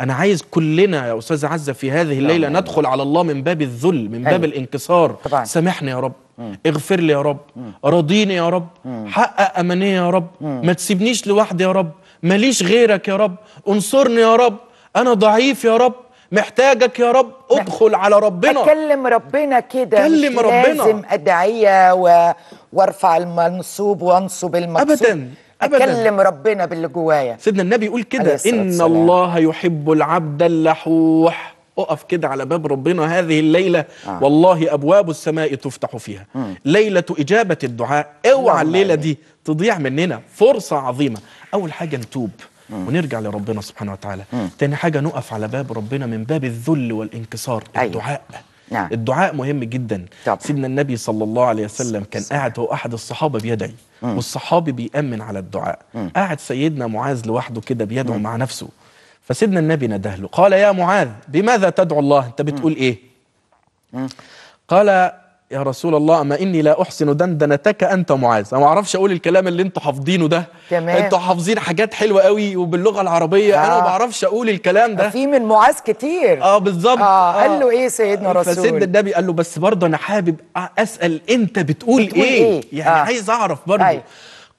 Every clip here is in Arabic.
انا عايز كلنا يا استاذ عزه في هذه الليله ندخل على الله من باب الذل من باب الانكسار طبعا. سامحني يا رب اغفر لي يا رب راضيني يا رب حقق امانيه يا رب ما تسيبنيش لوحدي يا رب ماليش غيرك يا رب انصرني يا رب انا ضعيف يا رب محتاجك يا رب ادخل على ربنا اكلم ربنا كده كلم ربنا لازم ادعيه و... وارفع المنصوب وانصب المنصوب ابدا أبداً. اكلم ربنا باللي جوايا سيدنا النبي يقول كده ان الله يحب العبد اللحوح اقف كده على باب ربنا هذه الليلة آه. والله أبواب السماء تفتح فيها مم. ليلة إجابة الدعاء اوعى الليلة دي تضيع مننا فرصة عظيمة أول حاجة نتوب مم. ونرجع لربنا سبحانه وتعالى مم. تاني حاجة نقف على باب ربنا من باب الذل والانكسار أيوه. الدعاء نعم. الدعاء مهم جدا طبعا. سيدنا النبي صلى الله عليه وسلم كان قاعد هو أحد الصحابة بيدعي والصحابي بيأمن على الدعاء مم. قاعد سيدنا معاذ لوحده كده بيدعو مم. مع نفسه فسيدنا النبي ندهله له قال يا معاذ بماذا تدعو الله أنت بتقول مم. إيه مم. قال يا رسول الله ما اني لا احسن دندنتك انت معاذ انا ما اعرفش اقول الكلام اللي انتوا حافظينه ده تمام انتوا حافظين حاجات حلوه قوي وباللغه العربيه آه. انا ما آه. بعرفش اقول الكلام ده في من معاذ كتير اه بالظبط آه. آه. قال له ايه سيدنا رسول فسيدنا النبي قال له بس برضه انا حابب اسال انت بتقول, بتقول ايه, إيه؟ يعني آه. عايز اعرف برضه آه.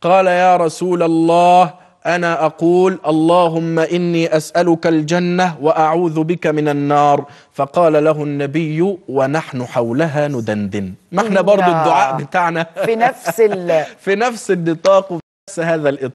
قال يا رسول الله أنا أقول اللهم إني أسألك الجنة وأعوذ بك من النار فقال له النبي ونحن حولها ندندن ما احنا برضو الدعاء بتاعنا في نفس في نفس النطاق وفي نفس هذا الإطار